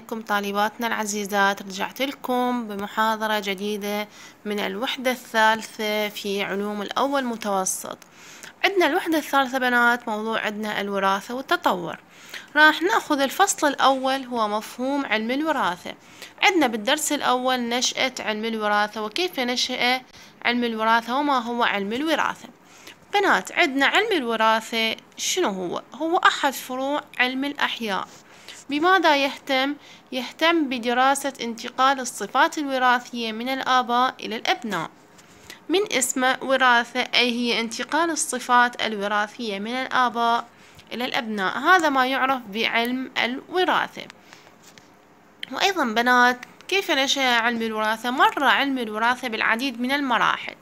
عليكم طالباتنا العزيزات رجعت لكم بمحاضرة جديدة من الوحدة الثالثة في علوم الأول متوسط عندنا الوحدة الثالثة بنات موضوع عندنا الوراثة والتطور راح ناخذ الفصل الأول هو مفهوم علم الوراثة عندنا بالدرس الأول نشأة علم الوراثة وكيف نشأ علم الوراثة وما هو علم الوراثة بنات عندنا علم الوراثة شنو هو؟ هو أحد فروع علم الأحياء بماذا يهتم؟ يهتم بدراسة انتقال الصفات الوراثية من الآباء إلى الأبناء من اسمه وراثة أي هي انتقال الصفات الوراثية من الآباء إلى الأبناء هذا ما يعرف بعلم الوراثة وأيضا بنات كيف نشأ علم الوراثة؟ مر علم الوراثة بالعديد من المراحل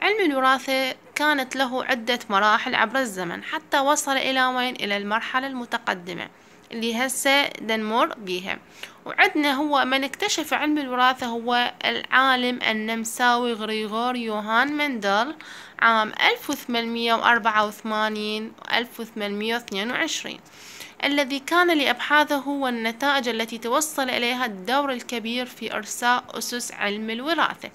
علم الوراثة كانت له عدة مراحل عبر الزمن حتى وصل إلى وين إلى المرحلة المتقدمة اللي هسه دنمر بيها وعندنا هو من اكتشف علم الوراثة هو العالم النمساوي غريغور يوهان مندل عام 1884 و 1822 الذي كان لأبحاثه والنتائج التي توصل إليها الدور الكبير في إرساء أسس علم الوراثة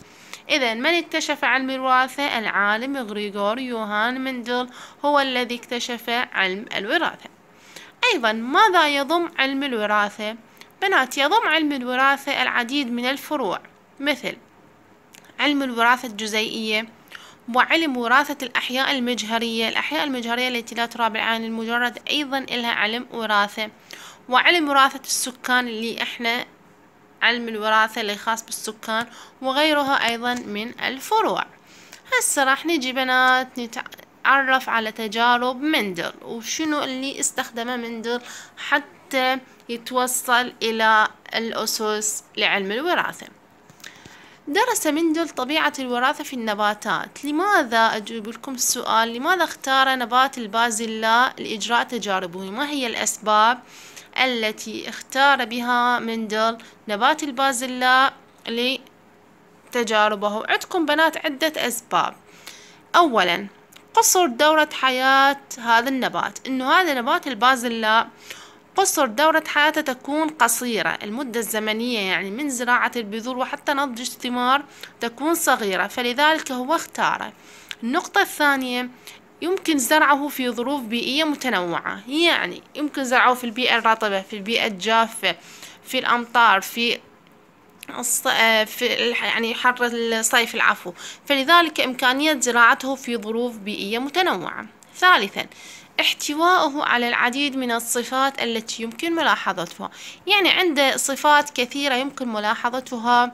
إذا من اكتشف علم الوراثة؟ العالم غريغور يوهان مندل هو الذي اكتشف علم الوراثة أيضا ماذا يضم علم الوراثة؟ بنات يضم علم الوراثة العديد من الفروع مثل علم الوراثة الجزيئية وعلم وراثة الأحياء المجهرية الأحياء المجهرية التي لا ترى بالعين المجرد أيضا إلها علم وراثة وعلم وراثة السكان اللي إحنا علم الوراثة اللي خاص بالسكان وغيرها أيضا من الفروع هسه راح نجي بنات نتعرف على تجارب مندل وشنو اللي استخدمه مندل حتى يتوصل إلى الأسس لعلم الوراثة درس مندل طبيعة الوراثة في النباتات لماذا أجيب لكم السؤال لماذا اختار نبات البازلاء لإجراء تجاربه ما هي الأسباب التي اختار بها مندل نبات البازلاء لتجاربه عندكم بنات عدة أسباب أولا قصر دورة حياة هذا النبات إنه هذا نبات البازلاء قصر دورة حياته تكون قصيرة المدة الزمنية يعني من زراعة البذور وحتى نضج الثمار تكون صغيرة فلذلك هو اختاره النقطة الثانية يمكن زرعه في ظروف بيئية متنوعة يعني يمكن زرعه في البيئة الرطبة في البيئة الجافة في الأمطار في الص... آه، في يعني حر الصيف العفو فلذلك إمكانية زراعته في ظروف بيئية متنوعة ثالثا احتوائه على العديد من الصفات التي يمكن ملاحظتها يعني عنده صفات كثيرة يمكن ملاحظتها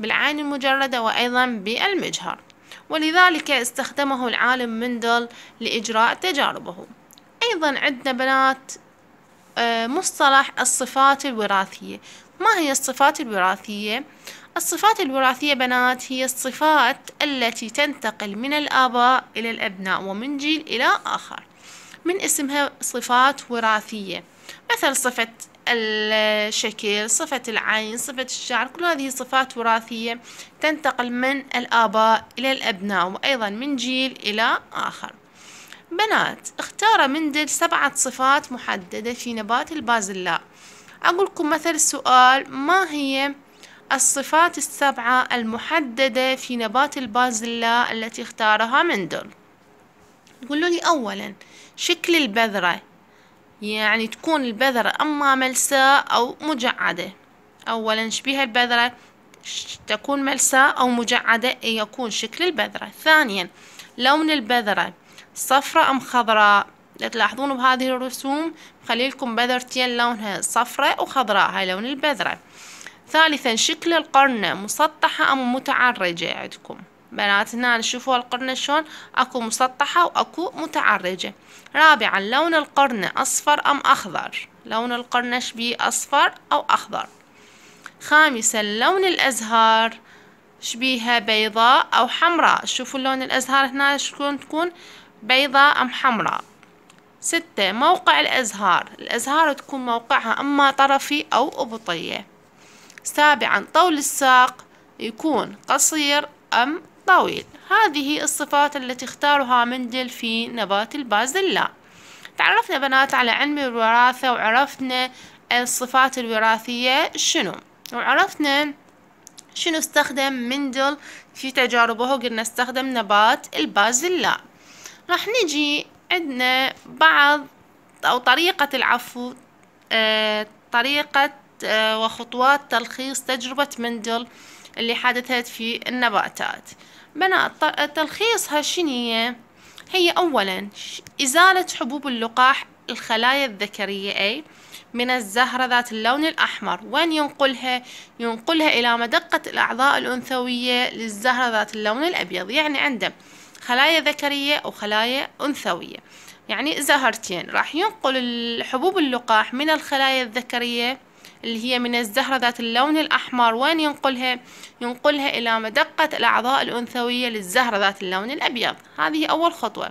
بالعين المجردة وأيضا بالمجهر ولذلك استخدمه العالم مندل لإجراء تجاربه أيضا عندنا بنات آه، مصطلح الصفات الوراثية ما هي الصفات الوراثية؟ الصفات الوراثية بنات هي الصفات التي تنتقل من الآباء إلى الأبناء ومن جيل إلى آخر من اسمها صفات وراثية مثل صفة الشكل صفة العين صفة الشعر كل هذه صفات وراثية تنتقل من الآباء إلى الأبناء وأيضا من جيل إلى آخر بنات اختار مندل سبعة صفات محددة في نبات البازلاء أقولكم مثل السؤال ما هي الصفات السبعة المحددة في نبات البازلاء التي اختارها مندل يقولوا لي أولا شكل البذرة يعني تكون البذرة أما ملساء أو مجعدة أولا شبيه البذرة تكون ملساء أو مجعدة إيه يكون شكل البذرة ثانيا لون البذرة صفراء أم خضراء تلاحظون بهذه الرسوم مخليلكم بذرتين لونها صفراء وخضراء هاي لون البذرة ثالثا شكل القرنة مسطحة أم متعرجة عندكم بنات هنا نشوفوا القرنة شلون اكو مسطحة واكو متعرجة رابعا لون القرنة اصفر ام اخضر لون القرنة شبيه اصفر او اخضر خامسا لون الازهار شبيها بيضاء او حمراء شوفوا لون الازهار هنا شلون تكون بيضاء ام حمراء ستة موقع الازهار الازهار تكون موقعها اما طرفي او ابطية سابعا طول الساق يكون قصير أم الطويل هذه الصفات التي اختارها مندل في نبات البازلاء تعرفنا بنات على علم الوراثة وعرفنا الصفات الوراثية شنو وعرفنا شنو استخدم مندل في تجاربه قلنا استخدم نبات البازلاء راح نجي عندنا بعض أو طريقة العفو آه، طريقة آه، وخطوات تلخيص تجربة مندل اللي حدثت في النباتات بناء تلخيصها شنية هي أولا إزالة حبوب اللقاح الخلايا الذكرية أي من الزهرة ذات اللون الأحمر وين ينقلها؟ ينقلها إلى مدقة الأعضاء الأنثوية للزهرة ذات اللون الأبيض يعني عنده خلايا ذكرية وخلايا أنثوية يعني زهرتين راح ينقل حبوب اللقاح من الخلايا الذكرية اللي هي من الزهرة ذات اللون الأحمر وين ينقلها؟ ينقلها إلى مدقة الأعضاء الأنثوية للزهرة ذات اللون الأبيض هذه أول خطوة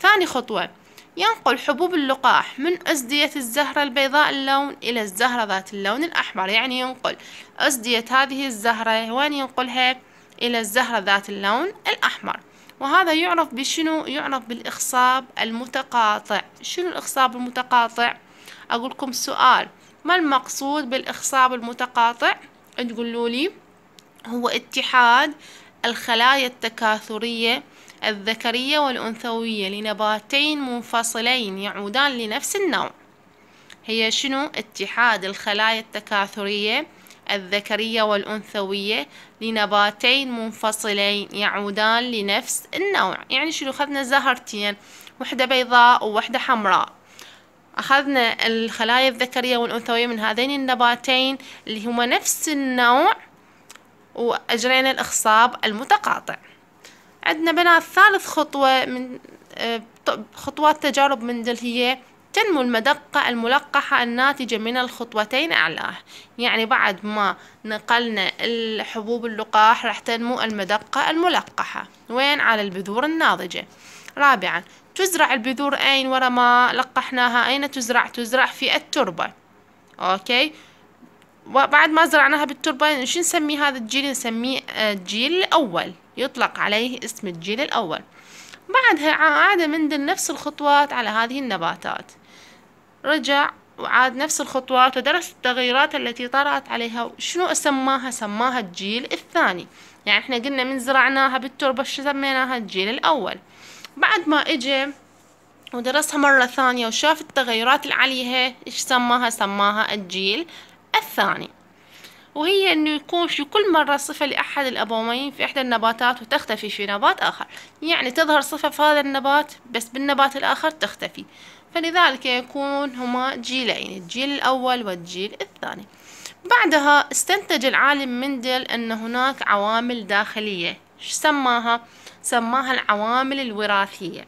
ثاني خطوة ينقل حبوب اللقاح من أزدية الزهرة البيضاء اللون إلى الزهرة ذات اللون الأحمر يعني ينقل أزدية هذه الزهرة وين ينقلها إلى الزهرة ذات اللون الأحمر وهذا يعرف بشنو يعرف بالإخصاب المتقاطع شنو الإخصاب المتقاطع أقولكم سؤال ما المقصود بالإخصاب المتقاطع تقولوا لي هو اتحاد الخلايا التكاثرية الذكرية والأنثوية لنباتين منفصلين يعودان لنفس النوع هي شنو اتحاد الخلايا التكاثرية الذكرية والأنثوية لنباتين منفصلين يعودان لنفس النوع يعني شنو خذنا زهرتين وحدة بيضاء ووحدة حمراء أخذنا الخلايا الذكرية والأنثوية من هذين النباتين اللي هما نفس النوع وأجرينا الإخصاب المتقاطع عندنا بنات ثالث خطوة من آه، خطوات تجارب مندل هي تنمو المدقة الملقحة الناتجة من الخطوتين أعلاه يعني بعد ما نقلنا الحبوب اللقاح راح تنمو المدقة الملقحة وين على البذور الناضجة رابعا تزرع البذور أين ورا ما لقحناها أين تزرع تزرع في التربة أوكي وبعد ما زرعناها بالتربة شو نسمي هذا الجيل نسميه الجيل آه، الأول يطلق عليه اسم الجيل الأول بعدها عاد مندل نفس الخطوات على هذه النباتات رجع وعاد نفس الخطوات ودرس التغيرات التي طرأت عليها شنو سماها سماها الجيل الثاني يعني احنا قلنا من زرعناها بالتربة شو سميناها الجيل الأول بعد ما اجى ودرسها مرة ثانية وشاف التغيرات اللي عليها ايش سماها سماها الجيل الثاني وهي انه يكون في كل مرة صفة لأحد الأبوين في إحدى النباتات وتختفي في نبات آخر يعني تظهر صفة في هذا النبات بس بالنبات الآخر تختفي فلذلك يكون هما جيلين الجيل الأول والجيل الثاني بعدها استنتج العالم مندل أن هناك عوامل داخلية شو سماها سماها العوامل الوراثية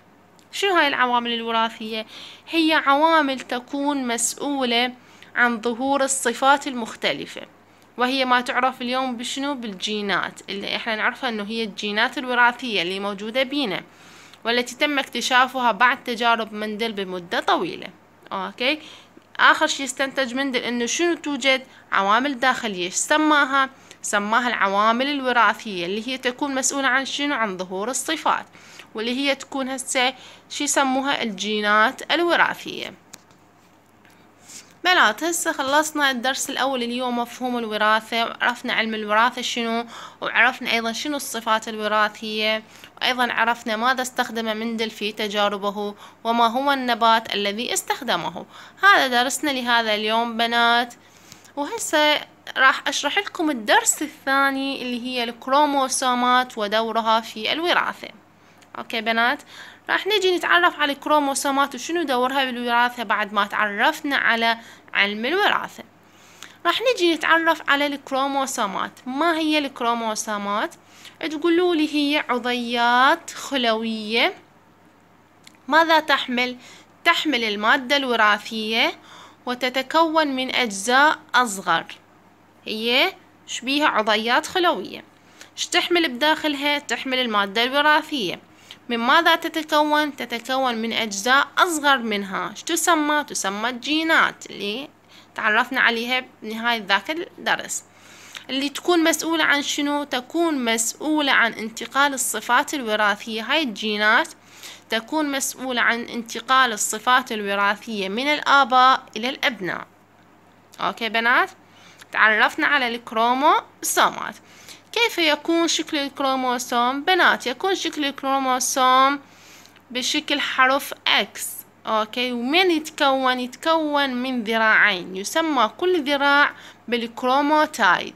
شنو هاي العوامل الوراثية هي عوامل تكون مسؤولة عن ظهور الصفات المختلفة وهي ما تعرف اليوم بشنو بالجينات اللي احنا نعرفها انه هي الجينات الوراثية اللي موجودة بينا والتي تم اكتشافها بعد تجارب مندل بمدة طويلة اوكي اخر شي استنتج مندل انه شنو توجد عوامل داخلية سماها سماها العوامل الوراثية اللي هي تكون مسؤولة عن شنو عن ظهور الصفات واللي هي تكون هسه شي يسموها الجينات الوراثية بنات هسه خلصنا الدرس الاول اليوم مفهوم الوراثة عرفنا علم الوراثة شنو وعرفنا ايضا شنو الصفات الوراثية وايضا عرفنا ماذا استخدم مندل في تجاربه وما هو النبات الذي استخدمه هذا درسنا لهذا اليوم بنات وهسه راح أشرح لكم الدرس الثاني اللي هي الكروموسومات ودورها في الوراثة أوكي بنات راح نجي نتعرف على الكروموسومات وشنو دورها بالوراثة بعد ما تعرفنا على علم الوراثة راح نجي نتعرف على الكروموسومات ما هي الكروموسومات تقولوا لي هي عضيات خلوية ماذا تحمل تحمل المادة الوراثية وتتكون من أجزاء أصغر هي شبيها عضيات خلوية تحمل بداخلها تحمل المادة الوراثية من ماذا تتكون تتكون من أجزاء أصغر منها شو تسمى تسمى الجينات اللي تعرفنا عليها بنهاية ذاك الدرس اللي تكون مسؤولة عن شنو تكون مسؤولة عن انتقال الصفات الوراثية هاي الجينات تكون مسؤولة عن انتقال الصفات الوراثية من الآباء إلى الأبناء أوكي بنات تعرفنا على الكروموسومات كيف يكون شكل الكروموسوم بنات يكون شكل الكروموسوم بشكل حرف X أوكي ومن يتكون يتكون من ذراعين يسمى كل ذراع بالكروموتايد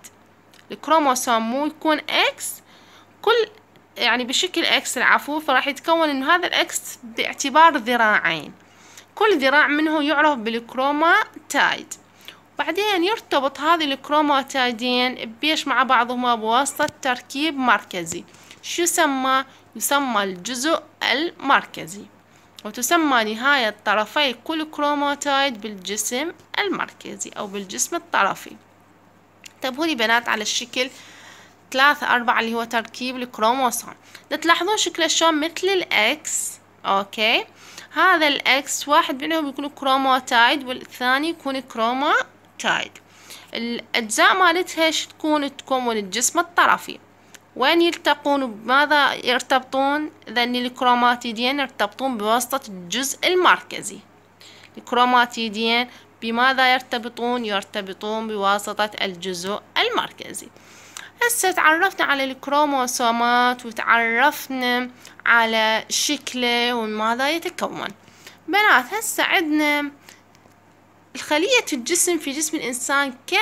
الكروموسوم مو يكون X كل يعني بشكل اكس العفو فراح يتكون انه هذا الاكس باعتبار ذراعين كل ذراع منه يعرف بالكروماتايد بعدين يرتبط هذه الكروماتايدين بيش مع بعضهما بواسطة تركيب مركزي شو يسمى؟ يسمى الجزء المركزي وتسمى نهاية طرفي كل كروماتايد بالجسم المركزي أو بالجسم الطرفي طب بنات على الشكل ثلاثة أربعة اللي هو تركيب الكروموسوم تلاحظون شكله شلون مثل الإكس أوكي هذا الإكس واحد منهم يكون كروموتايد والثاني يكون كروموتايد الأجزاء مالتها تكون تكون الجسم الطرفي وين يلتقون وماذا يرتبطون ذني الكروماتيدين يرتبطون بواسطة الجزء المركزي الكروماتيدين بماذا يرتبطون يرتبطون بواسطة الجزء المركزي هسه تعرفنا على الكروموسومات وتعرفنا على شكله وماذا يتكون بنات هسه عندنا الخلية الجسم في جسم الإنسان كم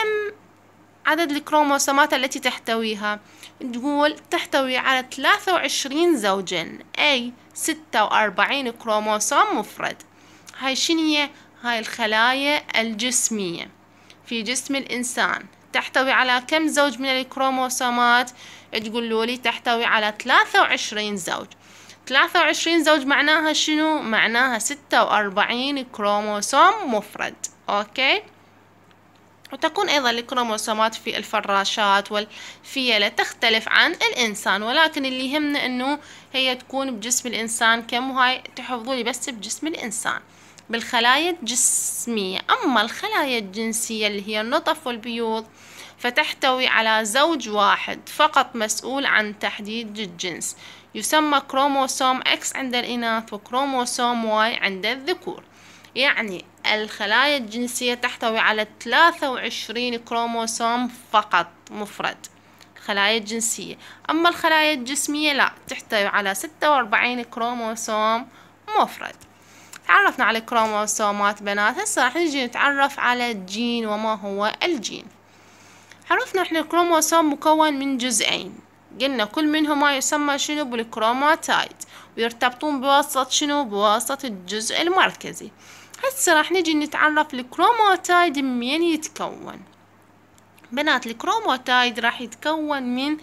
عدد الكروموسومات التي تحتويها تقول تحتوي على 23 زوجا أي 46 كروموسوم مفرد هاي شنية هاي الخلايا الجسمية في جسم الإنسان تحتوي على كم زوج من الكروموسومات تقولوا لي تحتوي على 23 زوج 23 زوج معناها شنو معناها 46 كروموسوم مفرد اوكي وتكون أيضا الكروموسومات في الفراشات والفيلة تختلف عن الإنسان ولكن اللي يهمنا أنه هي تكون بجسم الإنسان كم وهاي تحفظوا لي بس بجسم الإنسان بالخلايا الجسمية أما الخلايا الجنسية اللي هي النطف والبيوض فتحتوي على زوج واحد فقط مسؤول عن تحديد الجنس يسمى كروموسوم X عند الإناث وكروموسوم Y عند الذكور يعني الخلايا الجنسية تحتوي على 23 كروموسوم فقط مفرد الخلايا الجنسية أما الخلايا الجسمية لا تحتوي على 46 كروموسوم مفرد تعرفنا على الكروموسومات بنات هسه راح نجي نتعرف على الجين وما هو الجين عرفنا احنا الكروموسوم مكون من جزئين قلنا كل منهما يسمى شنو بالكروماتايد ويرتبطون بواسطة شنو بواسطة الجزء المركزي هسه راح نجي نتعرف الكروماتايد من يتكون بنات الكروماتايد راح يتكون من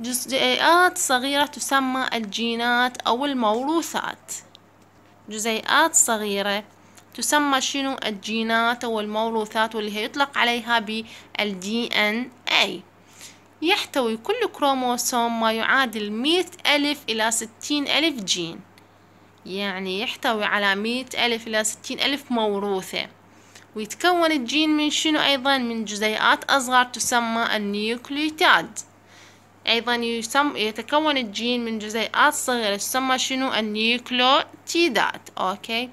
جزيئات صغيرة تسمى الجينات أو الموروثات جزيئات صغيرة تسمى شنو الجينات أو الموروثات واللي هي يطلق عليها بالدي ان اي يحتوي كل كروموسوم ما يعادل مئة ألف إلى ستين ألف جين يعني يحتوي على مئة ألف إلى ستين ألف موروثة ويتكون الجين من شنو أيضا من جزيئات أصغر تسمى النيوكليوتيد أيضا يسم يتكون الجين من جزيئات صغيرة تسمى شنو النيوكليوتيدات أوكي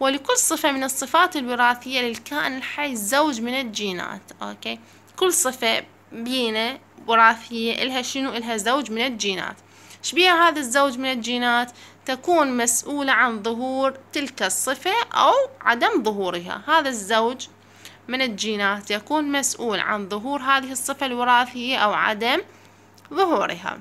ولكل صفة من الصفات الوراثية للكائن الحي زوج من الجينات أوكي كل صفة بينه وراثية إلها شنو إلها زوج من الجينات شبيه هذا الزوج من الجينات تكون مسؤولة عن ظهور تلك الصفة أو عدم ظهورها هذا الزوج من الجينات يكون مسؤول عن ظهور هذه الصفة الوراثية أو عدم ظهورها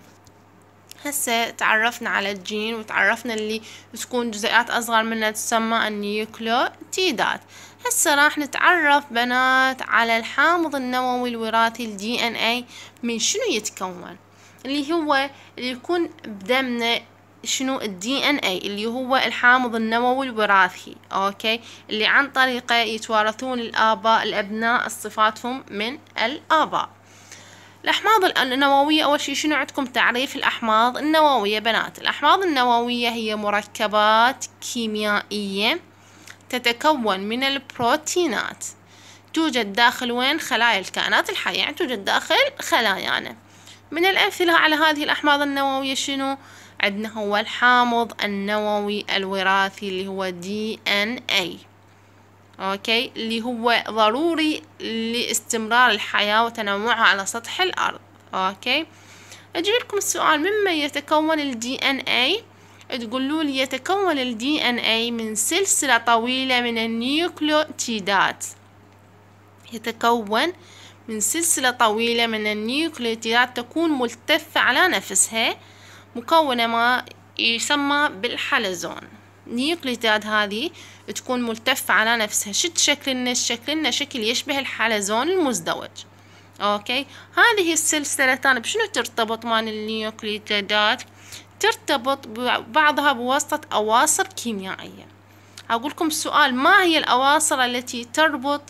هسه تعرفنا على الجين وتعرفنا اللي تكون جزيئات أصغر منها تسمى النيوكليوتيدات هسه راح نتعرف بنات على الحامض النووي الوراثي الدي ان اي من شنو يتكون اللي هو اللي يكون بدمنا شنو الدي ان اي اللي هو الحامض النووي الوراثي اوكي اللي عن طريقه يتوارثون الاباء الابناء صفاتهم من الاباء الأحماض النووية أول شي شنو عندكم تعريف الأحماض النووية بنات الأحماض النووية هي مركبات كيميائية تتكون من البروتينات توجد داخل وين خلايا الكائنات الحية يعني توجد داخل خلايانا من الأمثلة على هذه الأحماض النووية شنو عندنا هو الحامض النووي الوراثي اللي هو DNA أوكي اللي هو ضروري لاستمرار الحياة وتنوعها على سطح الأرض أوكي أجيب لكم السؤال مما يتكون الدي إن إي تقولوا لي يتكون الدي إن إي من سلسلة طويلة من النيوكليوتيدات يتكون من سلسلة طويلة من النيوكليوتيدات تكون ملتفة على نفسها مكونة ما يسمى بالحلزون نيق الجداد هذه تكون ملتفة على نفسها شو تشكل لنا شكل لنا شكل يشبه الحلزون المزدوج اوكي هذه السلسلة تانا بشنو ترتبط مان النيوكليتيدات ترتبط بعضها بواسطة أواصر كيميائية أقول لكم سؤال ما هي الأواصر التي تربط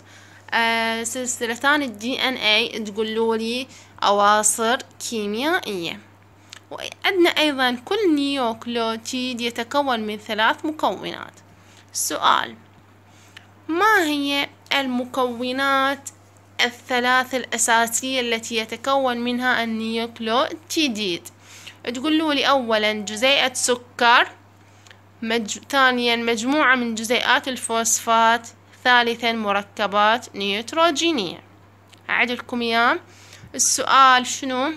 آه سلسلتان الدي ان اي تقولوا لي أواصر كيميائية وعندنا أيضا كل نيوكليوتيد يتكون من ثلاث مكونات السؤال ما هي المكونات الثلاث الأساسية التي يتكون منها النيوكليوتيديد تقولوا لي أولا جزيئة سكر مج... ثانيا مجموعة من جزيئات الفوسفات ثالثا مركبات نيتروجينية أعد لكم إياه السؤال شنو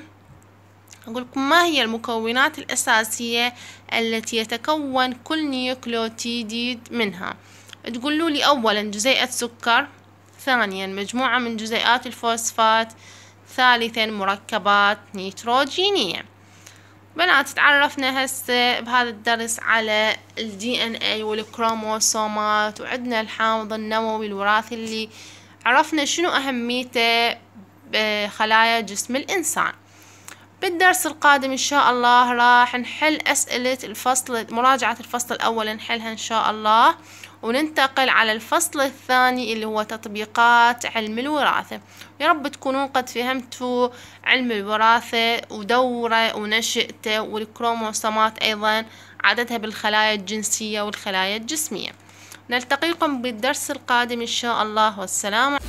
أقول لكم ما هي المكونات الأساسية التي يتكون كل نيوكليوتيديد منها تقولوا لي أولا جزيئة سكر ثانيا مجموعة من جزيئات الفوسفات ثالثا مركبات نيتروجينية بنات تعرفنا هسه بهذا الدرس على الدي ان اي والكروموسومات وعندنا الحامض النووي الوراثي اللي عرفنا شنو اهميته بخلايا آه، جسم الانسان بالدرس القادم إن شاء الله راح نحل أسئلة الفصل مراجعة الفصل الأول نحلها إن شاء الله وننتقل على الفصل الثاني اللي هو تطبيقات علم الوراثة يا رب تكونون قد فهمتوا علم الوراثة ودوره ونشأته والكروموسومات أيضا عددها بالخلايا الجنسية والخلايا الجسمية نلتقيكم بالدرس القادم إن شاء الله والسلام عليكم.